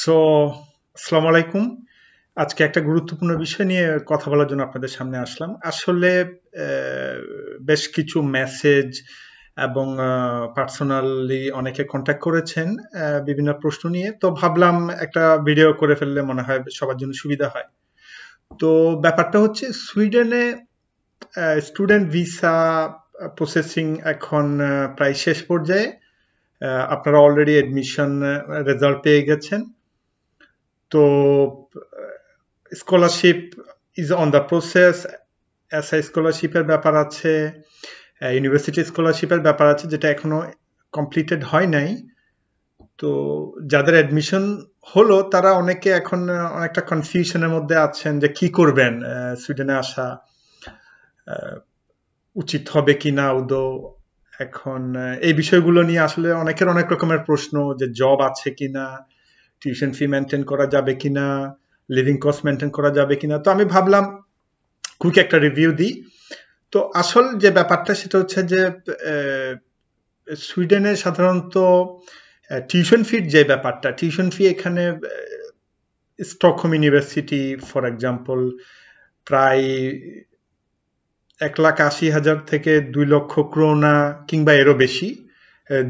so আসসালামু আলাইকুম আজকে একটা গুরুত্বপূর্ণ বিষয় নিয়ে কথা বলার জন্য আপনাদের সামনে আসলাম আসলে বেশ কিছু মেসেজ এবং পার্সোনালি অনেকে কন্ট্যাক্ট করেছেন বিভিন্ন প্রশ্ন নিয়ে তো ভাবলাম একটা ভিডিও করে ফেললে মনে হয় সবার জন্য সুবিধা হয় তো ব্যাপারটা হচ্ছে সুইডেনে স্টুডেন্ট ভিসা প্রসেসিং এখন প্রায় শেষ পর্যায়ে আপনারা অলরেডি এডমিশন রেজাল্ট পেয়ে গেছেন তো scholarship is on the process I স্কলারশিপের ব্যাপার আছে ইউনিভার্সিটি স্কলারশিপের ব্যাপার আছে যেটা এখনো কমপ্লিটেড হয় নাই তো যাদের অ্যাডমিশন হলো তারা অনেকে এখন অনেকটা কনফিউশনের মধ্যে আছেন যে কি করবেন সুইডেনে আসা উচিত হবে কি না উদো এখন এই বিষয়গুলো নিয়ে আসলে অনেকের অনেক রকমের প্রশ্ন যে জব আছে কিনা টিউশন ফি মেনটেন করা যাবে কিনা লিভিং কস্ট মেনটেন করা যাবে কিনা তো আমি ভাবলাম কুইক একটা রিভিউ দিই তো আসল যে ব্যাপারটা সেটা হচ্ছে যে সুইডেনে সাধারণত টিউশন ফির যে ব্যাপারটা টিউশন ফি এখানে স্টকহোম ইউনিভার্সিটি ফর এক্সাম্পল প্রায় এক লাখ আশি হাজার থেকে দুই লক্ষ ক্রোনা কিংবা এরও বেশি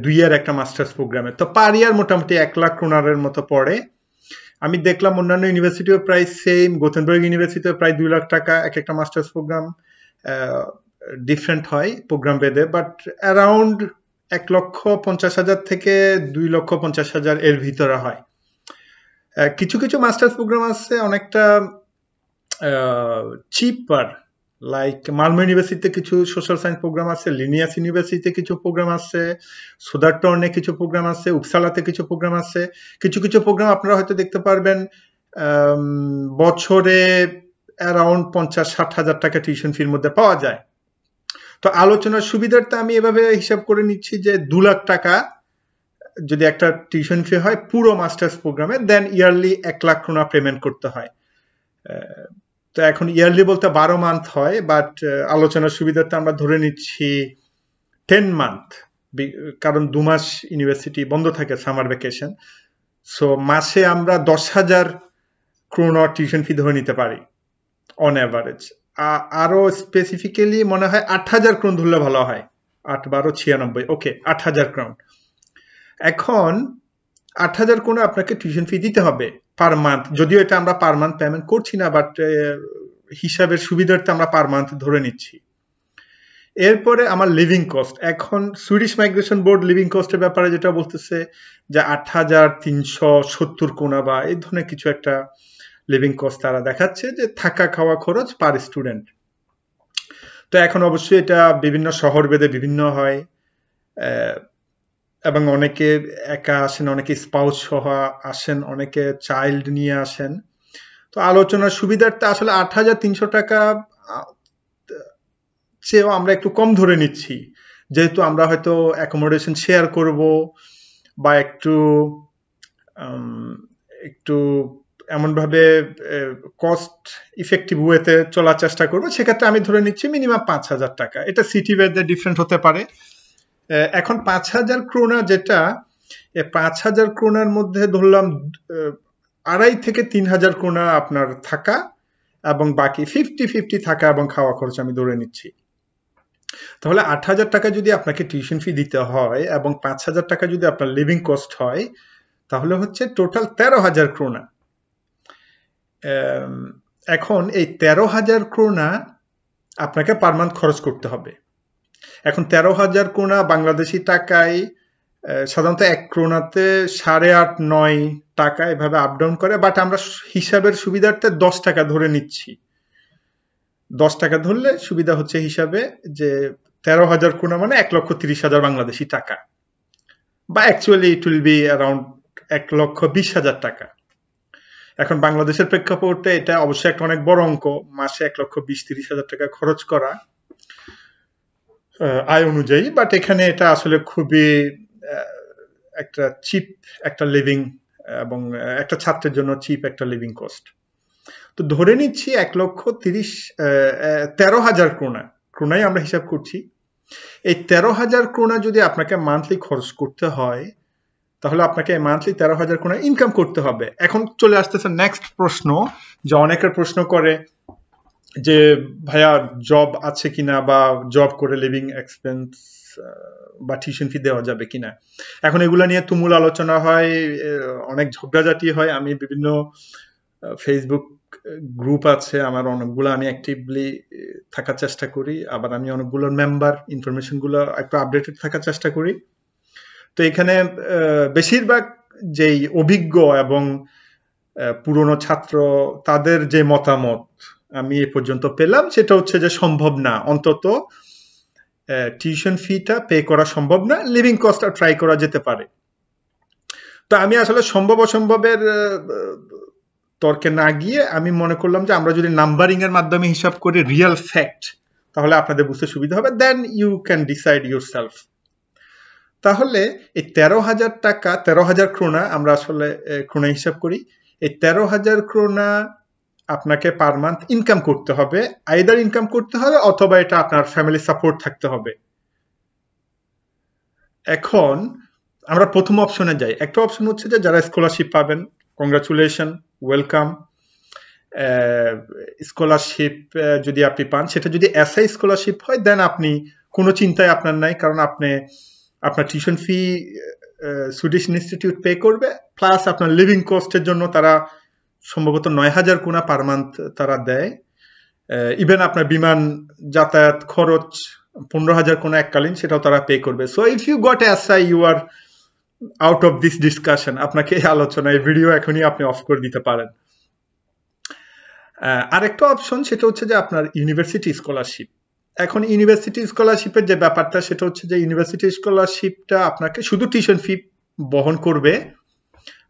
দুই আর একটা মাস্টার্স প্রোগ্রামে তো পার ইয়ার মোটামুটি এক লাখ ক্রোনারের মতো পড়ে আমি দেখলাম অন্যান্য ইউনিভার্সিটিও প্রায় সেম গোথেনবার্গ ইউনিভার্সিটিও প্রায় দুই লাখ টাকা এক একটা মাস্টার্স প্রোগ্রাম ডিফারেন্ট হয় প্রোগ্রাম বেদে বাট অ্যারাউন্ড এক লক্ষ পঞ্চাশ হাজার থেকে দুই লক্ষ পঞ্চাশ হাজার এর ভিতরে হয় কিছু কিছু মাস্টার্স প্রোগ্রাম আছে অনেকটা চিপার লাইক মালমো ইউনিভার্সিটিতে কিছু সোশ্যাল সায়েন্স প্রোগ্রাম আছে লিনিয়াস ইউনিভার্সিটিতে কিছু প্রোগ্রাম আছে সোদারটর্নে কিছু প্রোগ্রাম আছে উপসালাতে কিছু প্রোগ্রাম আছে কিছু কিছু প্রোগ্রাম আপনারা হয়তো দেখতে পারবেন বছরে অ্যারাউন্ড পঞ্চাশ ষাট হাজার টাকা টিউশন ফির মধ্যে পাওয়া যায় তো আলোচনার সুবিধার্থে আমি এভাবে হিসাব করে নিচ্ছি যে দু লাখ টাকা যদি একটা টিউশন ফি হয় পুরো মাস্টার্স প্রোগ্রামে দেন ইয়ারলি এক লাখ টাকা পেমেন্ট করতে হয় তো এখন ইয়ারলি বলতে বারো মান্থ হয় বাট আলোচনার সুবিধা তো আমরা ধরে নিচ্ছি টেন মান্থ কারণ দু মাস ইউনিভার্সিটি বন্ধ থাকে সামার ভ্যাকেশন সো মাসে আমরা দশ হাজার ক্রোনর টিউশন ফি ধরে নিতে পারি অন অ্যাভারেজ আরও স্পেসিফিক্যালি মনে হয় আট হাজার ক্রোন ধরলে ভালো হয় আট বারো ছিয়ানব্বই ওকে আট হাজার ক্রাউন এখন আট হাজার কোনো আপনাকে টিউশন ফি দিতে হবে পার মান্থ যদিও এটা আমরা পার মান্থ পেমেন্ট করছি না বাট হিসাবের সুবিধার্থে আমরা পার মান্থ ধরে নিচ্ছি এরপরে আমার লিভিং কস্ট এখন সুইডিশ মাইগ্রেশন বোর্ড লিভিং কস্টের ব্যাপারে যেটা বলতেছে যে আট হাজার তিনশো সত্তর কোনা বা এই ধরনের কিছু একটা লিভিং কস্ট তারা দেখাচ্ছে যে থাকা খাওয়া খরচ পার স্টুডেন্ট তো এখন অবশ্যই এটা বিভিন্ন শহর ভেদে বিভিন্ন হয় এবং অনেকে একা আসেন অনেকে স্পাউস সহ আসেন অনেকে চাইল্ড নিয়ে আসেন তো আলোচনার সুবিধার্থে আসলে আট হাজার তিনশো টাকা চেয়েও আমরা একটু কম ধরে নিচ্ছি যেহেতু আমরা হয়তো অ্যাকোমোডেশন শেয়ার করব বা একটু একটু এমনভাবে কস্ট ইফেক্টিভ ওয়েতে চলার চেষ্টা করবো সেক্ষেত্রে আমি ধরে নিচ্ছি মিনিমাম পাঁচ হাজার টাকা এটা সিটি ওয়েদের ডিফারেন্ট হতে পারে এখন পাঁচ হাজার ক্রোনা যেটা পাঁচ হাজার ক্রোনার মধ্যে ধরলাম আড়াই থেকে তিন হাজার ক্রোনা আপনার থাকা এবং বাকি ফিফটি ফিফটি থাকা এবং খাওয়া খরচ আমি ধরে নিচ্ছি তাহলে আট হাজার টাকা যদি আপনাকে টিউশন ফি দিতে হয় এবং পাঁচ হাজার টাকা যদি আপনার লিভিং কস্ট হয় তাহলে হচ্ছে টোটাল তেরো হাজার ক্রোনা এখন এই তেরো হাজার ক্রোনা আপনাকে পার মান্থ খরচ করতে হবে এখন তেরো হাজার কোনা বাংলাদেশি টাকায় সাধারণত এক ক্রোনাতে সাড়ে আট নয় টাকা এভাবে আপডাউন করে বাট আমরা হিসাবের সুবিধার্থে দশ টাকা ধরে নিচ্ছি দশ টাকা ধরলে সুবিধা হচ্ছে হিসাবে যে তেরো হাজার কোনা মানে এক লক্ষ তিরিশ হাজার বাংলাদেশি টাকা বা actually it will be around এক লক্ষ বিশ হাজার টাকা এখন বাংলাদেশের প্রেক্ষাপটে এটা অবশ্যই একটা অনেক বড় অঙ্ক মাসে এক লক্ষ বিশ তিরিশ হাজার টাকা খরচ করা আয় অনুযায়ী বাট এখানে এটা আসলে খুবই একটা চিপ একটা লিভিং এবং একটা ছাত্রের জন্য চিপ একটা লিভিং কস্ট তো ধরে নিচ্ছি এক লক্ষ তিরিশ তেরো হাজার ক্রোনা ক্রোনাই আমরা হিসাব করছি এই তেরো হাজার ক্রোনা যদি আপনাকে মান্থলি খরচ করতে হয় তাহলে আপনাকে মান্থলি তেরো হাজার ক্রোনা ইনকাম করতে হবে এখন চলে আসতেছে নেক্সট প্রশ্ন যে অনেকের প্রশ্ন করে যে ভাইয়া জব আছে কিনা বা জব করে লিভিং এক্সপেন্স বা টিউশন ফি দেওয়া যাবে কিনা এখন এগুলো নিয়ে তুমুল আলোচনা হয় অনেক ঝগড়াঝাটি হয় আমি বিভিন্ন ফেসবুক গ্রুপ আছে আমার অনেকগুলো আমি অ্যাক্টিভলি থাকার চেষ্টা করি আবার আমি অনেকগুলো মেম্বার ইনফরমেশনগুলো একটু আপডেটেড থাকার চেষ্টা করি তো এখানে বেশিরভাগ যেই অভিজ্ঞ এবং পুরনো ছাত্র তাদের যে মতামত আমি এ পর্যন্ত পেলাম সেটা হচ্ছে যে সম্ভব না অন্তত টিউশন ফিটা পে করা সম্ভব না লিভিং কস্টটা ট্রাই করা যেতে পারে তো আমি আসলে সম্ভব অসম্ভবের তর্কে না গিয়ে আমি মনে করলাম যে আমরা যদি নাম্বারিং এর মাধ্যমে হিসাব করি রিয়েল ফ্যাক্ট তাহলে আপনাদের বুঝতে সুবিধা হবে then you can decide yourself তাহলে এই তেরো হাজার টাকা তেরো হাজার ক্রোনা আমরা আসলে ক্রোনা হিসাব করি এই তেরো হাজার ক্রোনা আপনাকে পার মান্থ ইনকাম করতে হবে আইদার ইনকাম করতে হবে অথবা এটা আপনার ফ্যামিলি সাপোর্ট থাকতে হবে এখন আমরা প্রথম অপশনে যাই একটা অপশন হচ্ছে যে যারা স্কলারশিপ পাবেন কংগ্রাচুলেশন ওয়েলকাম স্কলারশিপ যদি আপনি পান সেটা যদি এসআই স্কলারশিপ হয় দেন আপনি কোনো চিন্তায় আপনার নাই কারণ আপনি আপনার tuition fee Swedish institute pay করবে প্লাস আপনার লিভিং কস্টের জন্য তারা সম্ভবত নয় হাজার কোনা পার মান্থ তারা দেয় ইভেন আপনার বিমান যাতায়াত খরচ পনেরো হাজার কোনা এককালীন সেটাও তারা পে করবে so if you got as I you are out of this discussion আপনাকে এই আলোচনা এই ভিডিও এখনই আপনি অফ করে দিতে পারেন আরেকটা অপশন সেটা হচ্ছে যে আপনার ইউনিভার্সিটি স্কলারশিপ এখন ইউনিভার্সিটি স্কলারশিপের যে ব্যাপারটা সেটা হচ্ছে যে ইউনিভার্সিটি স্কলারশিপটা আপনাকে শুধু টিউশন ফি বহন করবে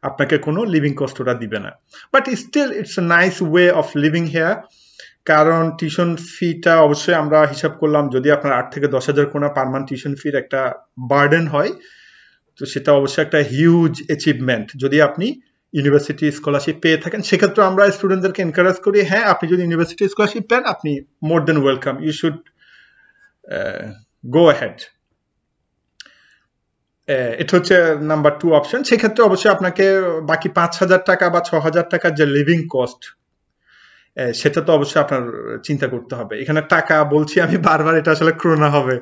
আপনাকে কোনো লিভিং কস্ট দিবে না but still it's a nice way of living here কারণ টিউশন ফিটা অবশ্যই আমরা হিসাব করলাম যদি আপনার আট থেকে দশ হাজার কোনো মান্থ টিউশন ফির একটা বার্ডেন হয় তো সেটা অবশ্যই একটা হিউজ অ্যাচিভমেন্ট যদি আপনি ইউনিভার্সিটি স্কলারশিপ পেয়ে থাকেন সেক্ষেত্রে আমরা স্টুডেন্টদেরকে এনকারেজ করি হ্যাঁ আপনি যদি ইউনিভার্সিটি স্কলারশিপ পেন আপনি more than welcome you should go ahead এটা হচ্ছে নাম্বার টু অপশন সেক্ষেত্রে অবশ্যই আপনাকে বাকি পাঁচ হাজার টাকা বা ছ হাজার টাকার যে লিভিং কস্ট সেটা তো অবশ্যই আপনার চিন্তা করতে হবে এখানে টাকা বলছি আমি বারবার এটা আসলে ক্রোনা হবে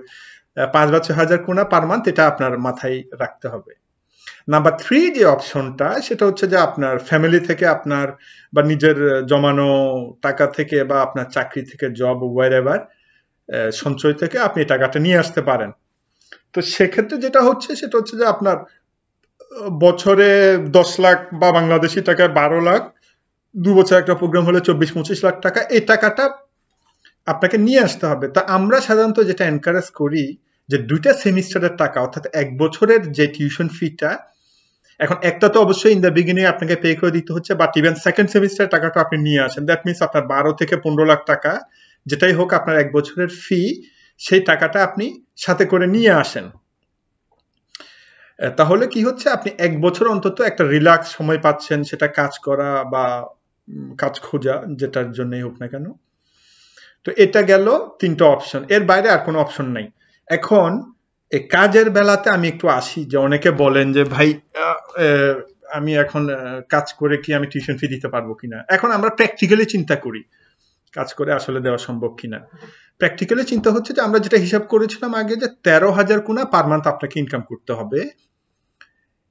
পাঁচ বা ছ হাজার ক্রোনা পার মান্থ এটা আপনার মাথায় রাখতে হবে নাম্বার থ্রি যে অপশনটা সেটা হচ্ছে যে আপনার ফ্যামিলি থেকে আপনার বা নিজের জমানো টাকা থেকে বা আপনার চাকরি থেকে জব ওয়ার সঞ্চয় থেকে আপনি টাকাটা নিয়ে আসতে পারেন তো সেক্ষেত্রে যেটা হচ্ছে সেটা হচ্ছে যে আপনার বছরে দশ লাখ বা বাংলাদেশি টাকায় বারো লাখ দু বছর একটা প্রোগ্রাম হলে চব্বিশ পঁচিশ লাখ টাকা এই টাকাটা আপনাকে নিয়ে আসতে হবে তা আমরা সাধারণত যেটা এনকারেজ করি যে দুইটা সেমিস্টারের টাকা অর্থাৎ এক বছরের যে টিউশন ফিটা এখন একটা তো অবশ্যই ইন দ্য বিগিনিং আপনাকে পে করে দিতে হচ্ছে বাট ইভেন সেকেন্ড সেমিস্টার টাকাটা আপনি নিয়ে আসেন দ্যাট মিনস আপনার বারো থেকে পনেরো লাখ টাকা যেটাই হোক আপনার এক বছরের ফি সেই টাকাটা আপনি সাথে করে নিয়ে আসেন তাহলে কি হচ্ছে আপনি এক বছর অন্তত একটা রিল্যাক্স সময় পাচ্ছেন সেটা কাজ করা বা কাজ খোঁজা যেটার জন্যই হোক না কেন তো এটা গেল তিনটা অপশন এর বাইরে আর কোনো অপশন নাই এখন এই কাজের বেলাতে আমি একটু আসি যে অনেকে বলেন যে ভাই আমি এখন কাজ করে কি আমি টিউশন ফি দিতে পারবো কিনা এখন আমরা প্র্যাকটিক্যালি চিন্তা করি কাজ করে আসলে দেওয়া সম্ভব কিনা প্র্যাকটিক্যালি চিন্তা হচ্ছে যে আমরা যেটা হিসাব করেছিলাম আগে যে তেরো হাজার কোনা পার মান্থ আপনাকে ইনকাম করতে হবে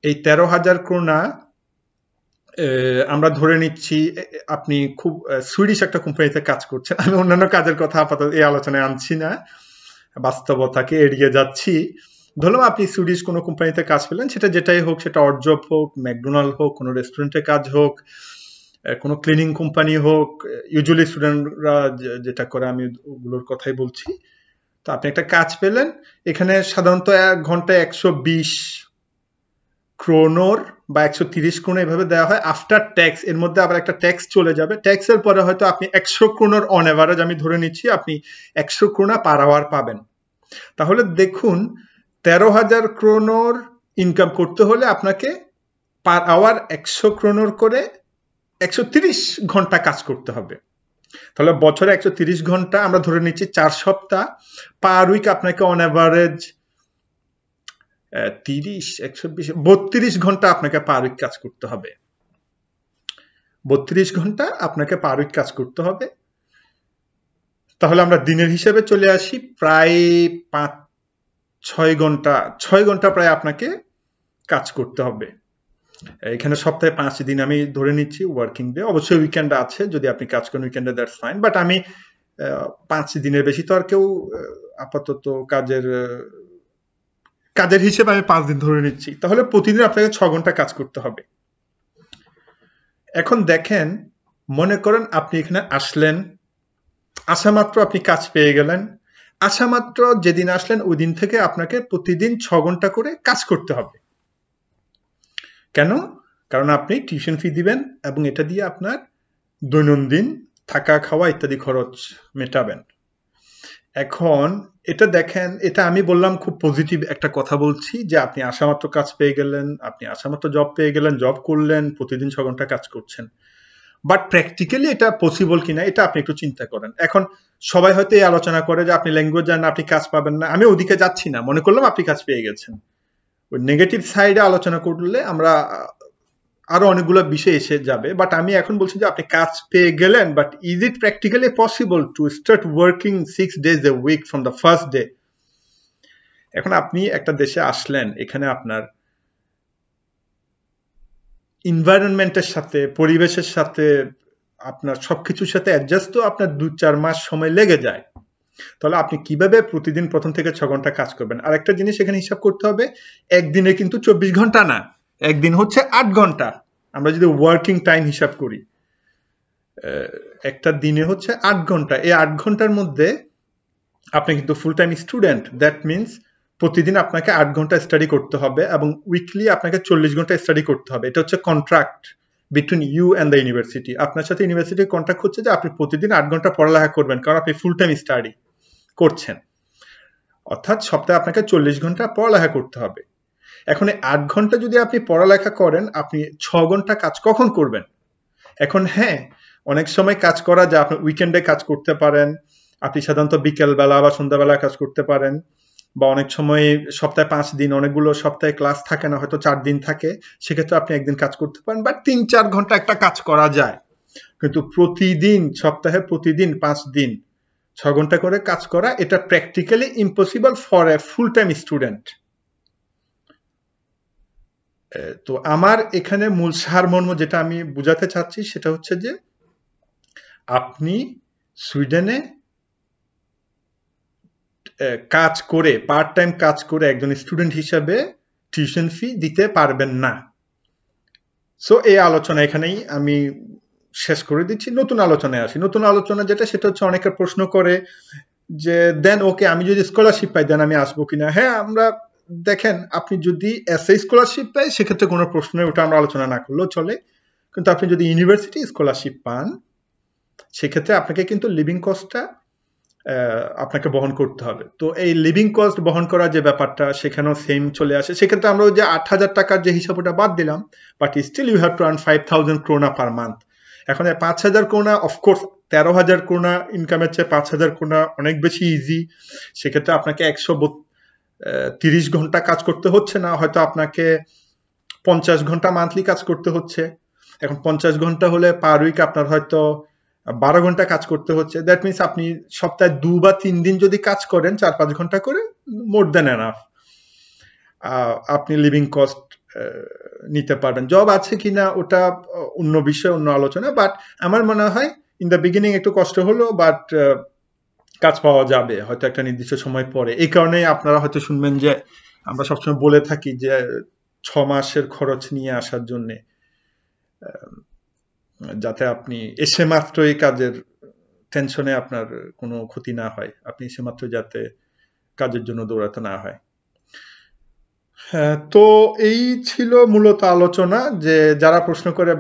এই তেরো হাজার কোনা আমরা ধরে নিচ্ছি আপনি খুব সুইডিশ একটা কোম্পানিতে কাজ করছেন আমি অন্যান্য কাজের কথা আপাতত এই আলোচনায় আনছি না বাস্তবতাকে এড়িয়ে যাচ্ছি ধরলাম আপনি সুইডিশ কোনো কোম্পানিতে কাজ পেলেন সেটা যেটাই হোক সেটা অর্জব হোক ম্যাকডোনাল্ড হোক কোনো রেস্টুরেন্টে কাজ হোক কোনো ক্লিনিং কোম্পানি হোক ইউজুয়ালি স্টুডেন্টরা যেটা করে আমি ওগুলোর কথাই বলছি তো আপনি একটা কাজ পেলেন এখানে সাধারণত এক ঘন্টায় একশো বিশ ক্রোনোর বা একশো তিরিশ ক্রোনো এভাবে দেওয়া হয় আফটার ট্যাক্স এর মধ্যে আবার একটা ট্যাক্স চলে যাবে ট্যাক্সের পরে হয়তো আপনি একশো ক্রোনোর অন অ্যাভারেজ আমি ধরে নিচ্ছি আপনি একশো ক্রোনা পার আওয়ার পাবেন তাহলে দেখুন তেরো হাজার ক্রোনোর ইনকাম করতে হলে আপনাকে পার আওয়ার একশো ক্রোনোর করে একশো ঘন্টা কাজ করতে হবে তাহলে বছরে একশো ঘন্টা আমরা ধরে নিচ্ছি চার সপ্তাহ পার উইক আপনাকে অন অ্যাভারেজ তিরিশ একশো বিশ বত্রিশ ঘন্টা আপনাকে পার উইক কাজ করতে হবে বত্রিশ ঘন্টা আপনাকে পার উইক কাজ করতে হবে তাহলে আমরা দিনের হিসেবে চলে আসি প্রায় পাঁচ ছয় ঘন্টা ছয় ঘন্টা প্রায় আপনাকে কাজ করতে হবে এখানে সপ্তাহে পাঁচ দিন আমি ধরে নিচ্ছি ওয়ার্কিং ডে অবশ্যই উইকেন্ড আছে যদি আপনি কাজ করেন উইকেন্ডে দ্যাটস ফাইন বাট আমি পাঁচ দিনের বেশি তো আর কেউ আপাতত কাজের কাজের হিসেবে আমি পাঁচ দিন ধরে নিচ্ছি তাহলে প্রতিদিন আপনাকে ছ ঘন্টা কাজ করতে হবে এখন দেখেন মনে করেন আপনি এখানে আসলেন আসা মাত্র আপনি কাজ পেয়ে গেলেন আসা মাত্র যেদিন আসলেন ওই দিন থেকে আপনাকে প্রতিদিন ছ ঘন্টা করে কাজ করতে হবে কেন কারণ আপনি টিউশন ফি দিবেন এবং এটা দিয়ে আপনার দৈনন্দিন থাকা খাওয়া ইত্যাদি খরচ মেটাবেন এখন এটা দেখেন এটা আমি বললাম খুব পজিটিভ একটা কথা বলছি যে আপনি আশামাত্র কাজ পেয়ে গেলেন আপনি আশামাত্র জব পেয়ে গেলেন জব করলেন প্রতিদিন ছ ঘন্টা কাজ করছেন বাট প্র্যাকটিক্যালি এটা পসিবল কিনা এটা আপনি একটু চিন্তা করেন এখন সবাই হয়তো এই আলোচনা করে যে আপনি ল্যাঙ্গুয়েজ জানেন আপনি কাজ পাবেন না আমি ওদিকে যাচ্ছি না মনে করলাম আপনি কাজ পেয়ে গেছেন নেগেটিভ সাইডে আলোচনা করলে আমরা আরো অনেকগুলো বিষয় এসে যাবে বাট আমি এখন বলছি যে আপনি কাজ পেয়ে গেলেন but is it practically possible to start working six days a week from the first day এখন আপনি একটা দেশে আসলেন এখানে আপনার ইনভায়রনমেন্টের সাথে পরিবেশের সাথে আপনার সবকিছুর সাথে অ্যাডজাস্ট তো আপনার দু চার মাস সময় লেগে যায় তাহলে আপনি কিভাবে প্রতিদিন প্রথম থেকে ছ ঘন্টা কাজ করবেন আর একটা জিনিস এখানে হিসাব করতে হবে একদিনে কিন্তু চব্বিশ ঘন্টা না একদিন হচ্ছে আট ঘন্টা আমরা যদি ওয়ার্কিং টাইম হিসাব করি একটা দিনে হচ্ছে আট ঘন্টা এই আট ঘন্টার মধ্যে আপনি কিন্তু full time student that means প্রতিদিন আপনাকে আট ঘন্টা স্টাডি করতে হবে এবং উইকলি আপনাকে চল্লিশ ঘন্টা স্টাডি করতে হবে এটা হচ্ছে contract between you and the university আপনার সাথে ইউনিভার্সিটির কন্ট্রাক্ট হচ্ছে যে আপনি প্রতিদিন আট ঘন্টা পড়ালেখা করবেন কারণ আপনি ফুল টাইম স্টাডি করছেন অর্থাৎ সপ্তাহে আপনাকে চল্লিশ ঘন্টা পড়ালেখা করতে হবে এখন এই আট ঘন্টা যদি আপনি পড়ালেখা করেন আপনি ছ ঘন্টা কাজ কখন করবেন এখন হ্যাঁ অনেক সময় কাজ করা যায় আপনি উইকেন্ডে কাজ করতে পারেন আপনি সাধারণত বিকেলবেলা বা সন্ধ্যাবেলা কাজ করতে পারেন বা অনেক সময় সপ্তাহে পাঁচ দিন অনেকগুলো সপ্তাহে ক্লাস থাকে না হয়তো চার দিন থাকে সেক্ষেত্রে আপনি একদিন কাজ করতে পারেন বা তিন চার ঘন্টা একটা কাজ করা যায় কিন্তু প্রতিদিন সপ্তাহে প্রতিদিন পাঁচ দিন ছয় ঘন্টা করে কাজ করা এটা practically impossible for a full time student তো আমার এখানে মূল সার মর্ম যেটা আমি বুঝাতে চাচ্ছি সেটা হচ্ছে যে আপনি সুইডেনে কাজ করে পার্ট টাইম কাজ করে একজন স্টুডেন্ট হিসাবে টিউশন ফি দিতে পারবেন না সো এই আলোচনা এখানেই আমি শেষ করে দিচ্ছি নতুন আলোচনায় আসি নতুন আলোচনা যেটা সেটা হচ্ছে অনেকে প্রশ্ন করে যে দেন ওকে আমি যদি স্কলারশিপ পাই দেন আমি আসবো কিনা হ্যাঁ আমরা দেখেন আপনি যদি এস এ স্কলারশিপ পাই সেক্ষেত্রে কোনো প্রশ্ন ওটা আমরা আলোচনা না করলেও চলে কিন্তু আপনি যদি ইউনিভার্সিটি স্কলারশিপ পান সেক্ষেত্রে আপনাকে কিন্তু লিভিং কস্টটা আপনাকে বহন করতে হবে তো এই লিভিং কস্ট বহন করার যে ব্যাপারটা সেখানেও সেম চলে আসে সেক্ষেত্রে আমরা যে আট হাজার টাকার যে হিসাবটা ওটা বাদ দিলাম but still you have to earn five thousand krona per month এখন পাঁচ হাজার কোনা অফকোর্স তেরো হাজার কোনা ইনকামের চেয়ে পাঁচ হাজার কোনা অনেক বেশি ইজি সেক্ষেত্রে আপনাকে একশো তিরিশ ঘন্টা কাজ করতে হচ্ছে না হয়তো আপনাকে পঞ্চাশ ঘন্টা মান্থলি কাজ করতে হচ্ছে এখন পঞ্চাশ ঘন্টা হলে পার উইক আপনার হয়তো বারো ঘন্টা কাজ করতে হচ্ছে দ্যাট মিনস আপনি সপ্তাহে দু বা তিন দিন যদি কাজ করেন চার পাঁচ ঘন্টা করে মোর দেন এনাফ আপনি লিভিং কস্ট নিতে পারবেন জব আছে কি না ওটা অন্য বিষয় অন্য আলোচনা বাট আমার মনে হয় ইন দ্য বিগিনিং একটু কষ্ট হলো বাট কাজ পাওয়া যাবে হয়তো একটা নির্দিষ্ট সময় পরে এই কারণেই আপনারা হয়তো শুনবেন যে আমরা সবসময় বলে থাকি যে ছ মাসের খরচ নিয়ে আসার জন্যে যাতে আপনি এসে মাত্র এই কাজের টেনশনে আপনার কোনো ক্ষতি না হয় আপনি এসে মাত্র যাতে কাজের জন্য দৌড়াতে না হয় হ্যাঁ, তো এই ছিল মূলত আলোচনা যে যারা প্রশ্ন করে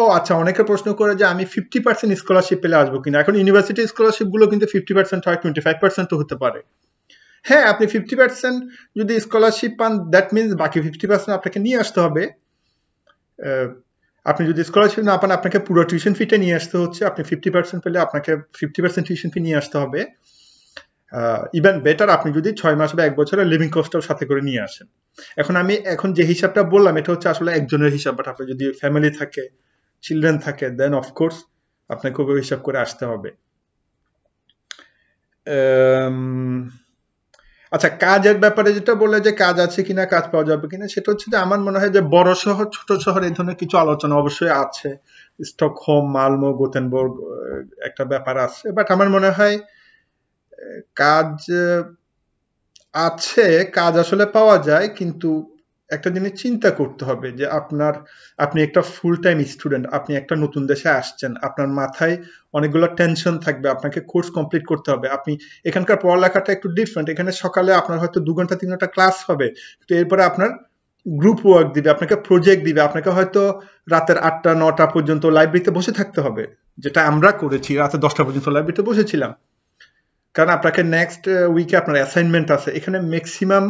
ও আচ্ছা অনেকে প্রশ্ন করে যে আমি ফিফটি পার্সেন্ট স্কলারশিপ পেলে আসবো কিনা এখন ইউনিভার্সিটি স্কলারশিপ গুলো কিন্তু ফিফটি পার্সেন্ট হয় টোয়েন্টি ফাইভ পার্সেন্ট হতে পারে হ্যাঁ আপনি ফিফটি পার্সেন্ট যদি স্কলারশিপ পান দ্যাট মিনস বাকি ফিফটি পার্সেন্ট আপনাকে নিয়ে আসতে হবে আপনি যদি স্কলারশিপ না পান আপনাকে পুরো টিউশন ফিটা নিয়ে আসতে হচ্ছে আপনি ফিফটি পার্সেন্ট পেলে আপনাকে ফিফটি পার্সেন্ট টিউশন ফি নিয়ে আসতে হবে ইভেন বেটার আপনি যদি ছয় মাস বা এক বছরের লিভিং কস্টটাও সাথে করে নিয়ে আসেন এখন আমি এখন যে হিসাবটা বললাম এটা হচ্ছে আসলে একজনের হিসাব বাট আপনার যদি ফ্যামিলি থাকে চিলড্রেন থাকে দেন অফকোর্স আপনাকে ওই হিসাব করে আসতে হবে আচ্ছা কাজের ব্যাপারে যেটা বললে যে কাজ আছে কিনা কাজ পাওয়া যাবে কিনা সেটা হচ্ছে যে আমার মনে হয় যে বড় শহর ছোট শহর এই ধরনের কিছু আলোচনা অবশ্যই আছে স্টকহোম মালমো গোতেনবর্গ একটা ব্যাপার আছে বাট আমার মনে হয় কাজ আছে কাজ আসলে পাওয়া যায় কিন্তু একটা জিনিস চিন্তা করতে হবে যে আপনার আপনি একটা ফুল টাইম স্টুডেন্ট আপনি একটা নতুন দেশে আসছেন আপনার মাথায় অনেকগুলো টেনশন থাকবে আপনাকে কোর্স কমপ্লিট করতে হবে আপনি এখানকার পড়ালেখাটা একটু ডিফারেন্ট এখানে সকালে আপনার হয়তো দু ঘন্টা তিন ঘন্টা ক্লাস হবে তো এরপরে আপনার গ্রুপ ওয়ার্ক দিবে আপনাকে প্রজেক্ট দিবে আপনাকে হয়তো রাতের আটটা নটা পর্যন্ত লাইব্রেরিতে বসে থাকতে হবে যেটা আমরা করেছি রাতে দশটা পর্যন্ত লাইব্রেরিতে বসেছিলাম কারণ আপনাকে নেক্সট উইকে আপনার অ্যাসাইনমেন্ট আছে এখানে ম্যাক্সিমাম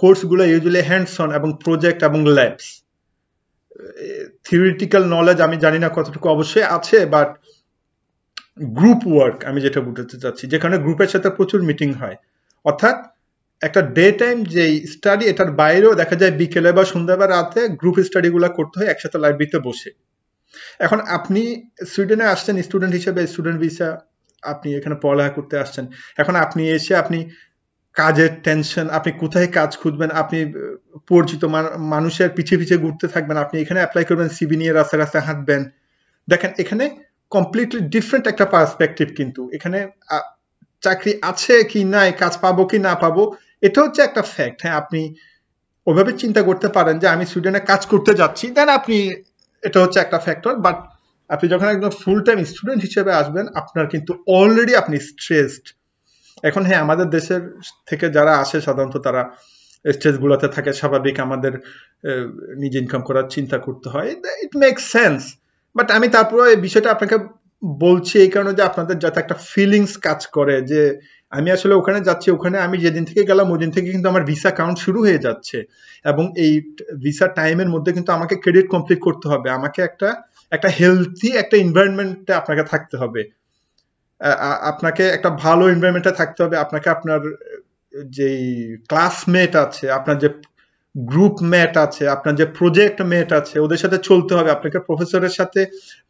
কোর্সগুলো ইউজুয়ালি হ্যান্ডস অন এবং প্রজেক্ট এবং ল্যাবস থিওরিটিক্যাল নলেজ আমি জানি না কতটুকু অবশ্যই আছে বাট গ্রুপ ওয়ার্ক আমি যেটা বুঝতে চাচ্ছি যেখানে গ্রুপের সাথে প্রচুর মিটিং হয় অর্থাৎ একটা ডে টাইম যে স্টাডি এটার বাইরেও দেখা যায় বিকেলে বা সন্ধ্যাবা রাতে গ্রুপ স্টাডিগুলো করতে হয় একসাথে লাইব্রেরিতে বসে এখন আপনি সুইডেনে আসছেন স্টুডেন্ট হিসেবে স্টুডেন্ট ভিসা আপনি এখানে পড়ালেখা করতে আসছেন এখন আপনি এসে আপনি কাজের টেনশন আপনি কোথায় কাজ খুঁজবেন আপনি পরিচিত মানুষের পিছিয়ে পিছিয়ে ঘুরতে থাকবেন আপনি এখানে অ্যাপ্লাই করবেন সিবি নিয়ে রাস্তায় রাস্তায় হাঁটবেন দেখেন এখানে কমপ্লিটলি ডিফারেন্ট একটা পার্সপেক্টিভ কিন্তু এখানে চাকরি আছে কি নাই কাজ পাবো কি না পাবো এটা হচ্ছে একটা ফ্যাক্ট হ্যাঁ আপনি ওইভাবে চিন্তা করতে পারেন যে আমি সুইডেনে কাজ করতে যাচ্ছি দেন আপনি এটা হচ্ছে একটা ফ্যাক্টর বাট আপনি যখন একজন ফুল টাইম স্টুডেন্ট হিসেবে আসবেন আপনার কিন্তু অলরেডি আপনি স্ট্রেসড এখন হ্যাঁ আমাদের দেশের থেকে যারা আসে সাধারণত তারা স্ট্রেসগুলোতে থাকে স্বাভাবিক আমাদের নিজ ইনকাম করার চিন্তা করতে হয় ইট মেক সেন্স বাট আমি তারপরে এই বিষয়টা আপনাকে বলছি এই কারণে যে আপনাদের যাতে একটা ফিলিংস কাজ করে যে আমি আসলে ওখানে যাচ্ছি ওখানে আমি যেদিন থেকে গেলাম দিন থেকে কিন্তু আমার ভিসা কাউন্ট শুরু হয়ে যাচ্ছে এবং এই ভিসা টাইমের মধ্যে কিন্তু আমাকে ক্রেডিট কমপ্লিট করতে হবে আমাকে একটা একটা হেলথি একটা এনভায়রনমেন্টে আপনাকে থাকতে হবে আপনাকে একটা ভালো এনভায়রনমেন্টে থাকতে হবে আপনাকে আপনার যে ক্লাসমেট আছে আপনার যে গ্রুপ মেট আছে আপনার যে প্রজেক্ট মেট আছে ওদের সাথে চলতে হবে আপনাকে প্রফেসরের সাথে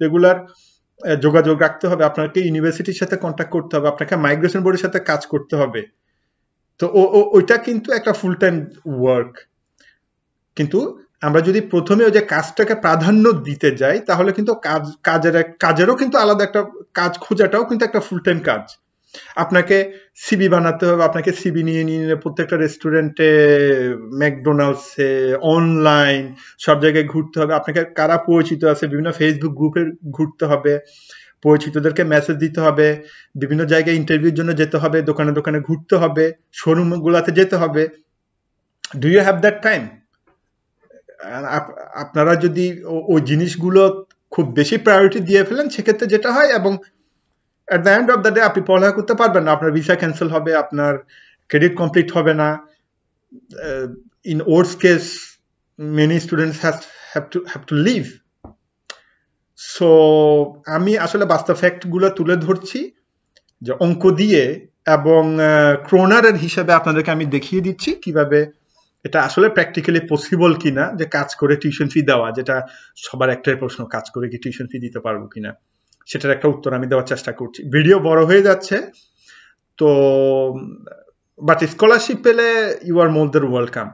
রেগুলার যোগাযোগ রাখতে হবে আপনাকে ইউনিভার্সিটির সাথে কন্ট্যাক্ট করতে হবে আপনাকে মাইগ্রেশন বোর্ডের সাথে কাজ করতে হবে তো ওইটা কিন্তু একটা ফুল টাইম ওয়ার্ক কিন্তু আমরা যদি প্রথমে ওই যে কাজটাকে প্রাধান্য দিতে যাই তাহলে কিন্তু কাজ কাজের কাজেরও কিন্তু আলাদা একটা কাজ খোঁজাটাও কিন্তু একটা ফুল টাইম কাজ আপনাকে সিবি বানাতে হবে আপনাকে সিবি নিয়ে নিয়ে প্রত্যেকটা রেস্টুরেন্টে ম্যাকডোনাল্ডসে অনলাইন সব জায়গায় ঘুরতে হবে আপনাকে কারা পরিচিত আছে বিভিন্ন ফেসবুক গ্রুপে ঘুরতে হবে পরিচিতদেরকে মেসেজ দিতে হবে বিভিন্ন জায়গায় ইন্টারভিউর জন্য যেতে হবে দোকানে দোকানে ঘুরতে হবে শোরুমগুলোতে যেতে হবে do you have that time আপনারা যদি ওই জিনিসগুলো খুব বেশি প্রায়োরিটি দিয়ে ফেলেন সেক্ষেত্রে যেটা হয় এবং at the end of the day আপনি পড়ালেখা করতে পারবেন না আপনার ভিসা ক্যান্সেল হবে আপনার ক্রেডিট কমপ্লিট হবে না in worse case many students has have to have to leave so আমি আসলে বাস্তব ফ্যাক্টগুলো তুলে ধরছি যে অঙ্ক দিয়ে এবং ক্রোনারের হিসাবে আপনাদেরকে আমি দেখিয়ে দিচ্ছি কিভাবে এটা আসলে প্র্যাকটিক্যালি পসিবল কিনা যে কাজ করে টিউশন ফি দেওয়া যেটা সবার একটাই প্রশ্ন কাজ করে কি টিউশন ফি দিতে পারবো কিনা সেটার একটা উত্তর আমি দেওয়ার চেষ্টা করছি ভিডিও বড় হয়ে যাচ্ছে তো বাট স্কলারশিপ পেলে you are more the welcome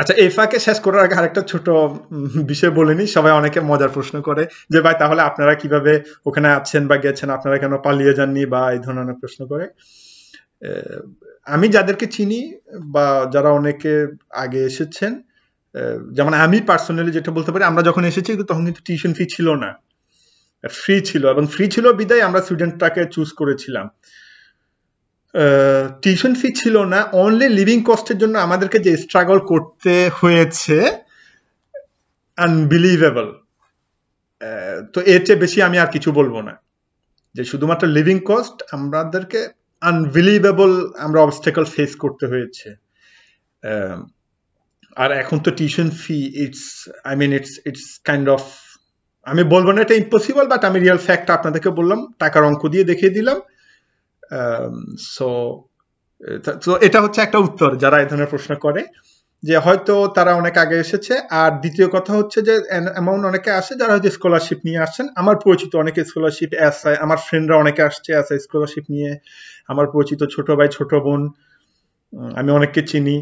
আচ্ছা এফাকে শেষ করার আগে আরেকটা ছোট বিষয় বলে নিই সবাই অনেকে মজার প্রশ্ন করে যে ভাই তাহলে আপনারা কিভাবে ওখানে আছেন বা গেছেন আপনারা কেন পালিয়ে যাননি বা এই ধরনের প্রশ্ন করে আমি যাদেরকে চিনি বা যারা অনেকে আগে এসেছেন যেমন আমি পার্সোনালি যেটা বলতে পারি আমরা যখন এসেছি তখন কিন্তু টিউশন ফি ছিল না ফ্রি ছিল এবং ফ্রি ছিল বিদায় আমরা স্টুডেন্টটাকে চুজ করেছিলাম টিউশন ফি ছিল না অনলি লিভিং কস্টের জন্য আমাদেরকে যে স্ট্রাগল করতে হয়েছে আনবিলিভেবল তো এর চেয়ে বেশি আমি আর কিছু বলবো না যে শুধুমাত্র লিভিং কস্ট আমাদেরকে আনবিলিভেবল আমরা অবস্টেকল ফেস করতে হয়েছে um, আর এখন তো tuition fee it's I mean it's it's kind of আমি বলবো না এটা ইম্পসিবল বাট আমি রিয়েল ফ্যাক্ট আপনাদেরকে বললাম টাকার অঙ্ক দিয়ে দেখিয়ে দিলাম সো um, এটা হচ্ছে একটা উত্তর যারা এই ধরনের প্রশ্ন করে যে হয়তো তারা অনেক আগে এসেছে আর দ্বিতীয় কথা হচ্ছে যে এমন অনেকে আসে যারা হয়তো স্কলারশিপ নিয়ে আসছেন আমার পরিচিত অনেকে স্কলারশিপ অ্যাসায় আমার ফ্রেন্ডরা অনেকে আসছে অ্যাসাই স্কলারশিপ নিয়ে আমার পরিচিত ছোট ভাই ছোট বোন আমি অনেককে চিনি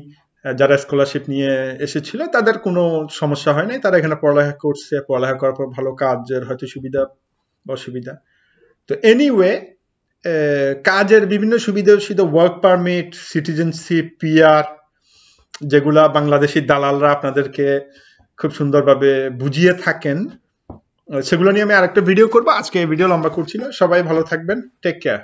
যারা স্কলারশিপ নিয়ে এসেছিল তাদের কোনো সমস্যা হয় নাই তারা এখানে পড়ালেখা করছে পড়ালেখা করার পর ভালো কাজের হয়তো সুবিধা অসুবিধা তো এনিওয়ে কাজের বিভিন্ন সুবিধা ওয়ার্ক পারমিট সিটিজেনশিপ পিআর যেগুলা বাংলাদেশি দালালরা আপনাদেরকে খুব সুন্দরভাবে বুঝিয়ে থাকেন সেগুলো নিয়ে আমি আরেকটা ভিডিও করবো আজকে এই ভিডিও লম্বা করছি না সবাই ভালো থাকবেন টেক কেয়ার